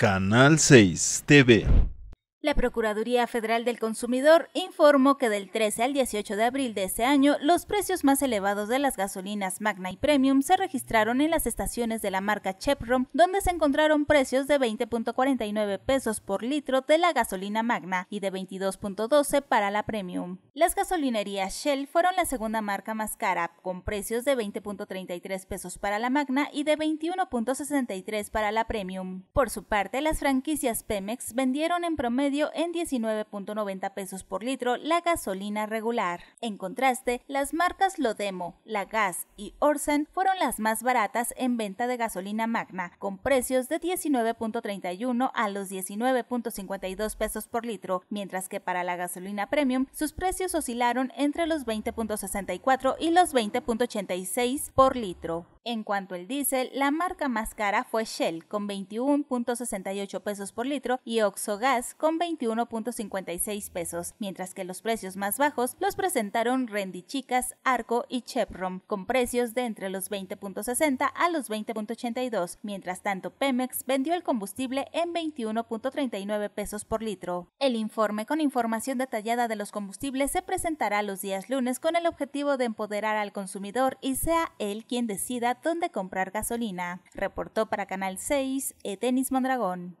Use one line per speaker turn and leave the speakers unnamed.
Canal 6 TV. La Procuraduría Federal del Consumidor informó que del 13 al 18 de abril de ese año, los precios más elevados de las gasolinas Magna y Premium se registraron en las estaciones de la marca Chevron, donde se encontraron precios de 20.49 pesos por litro de la gasolina Magna y de 22.12 para la Premium. Las gasolinerías Shell fueron la segunda marca más cara, con precios de 20.33 pesos para la Magna y de 21.63 para la Premium. Por su parte, las franquicias Pemex vendieron en promedio en 19.90 pesos por litro la gasolina regular. En contraste, las marcas Lodemo, Lagas y Orsen fueron las más baratas en venta de gasolina magna, con precios de 19.31 a los 19.52 pesos por litro, mientras que para la gasolina premium sus precios oscilaron entre los 20.64 y los 20.86 por litro. En cuanto al diésel, la marca más cara fue Shell con 21.68 pesos por litro y Gas con 21.56 pesos, mientras que los precios más bajos los presentaron Rendichicas, Arco y Chevron, con precios de entre los 20.60 a los 20.82. Mientras tanto, Pemex vendió el combustible en 21.39 pesos por litro. El informe con información detallada de los combustibles se presentará los días lunes con el objetivo de empoderar al consumidor y sea él quien decida dónde comprar gasolina, reportó para Canal 6 Etenis Mondragón.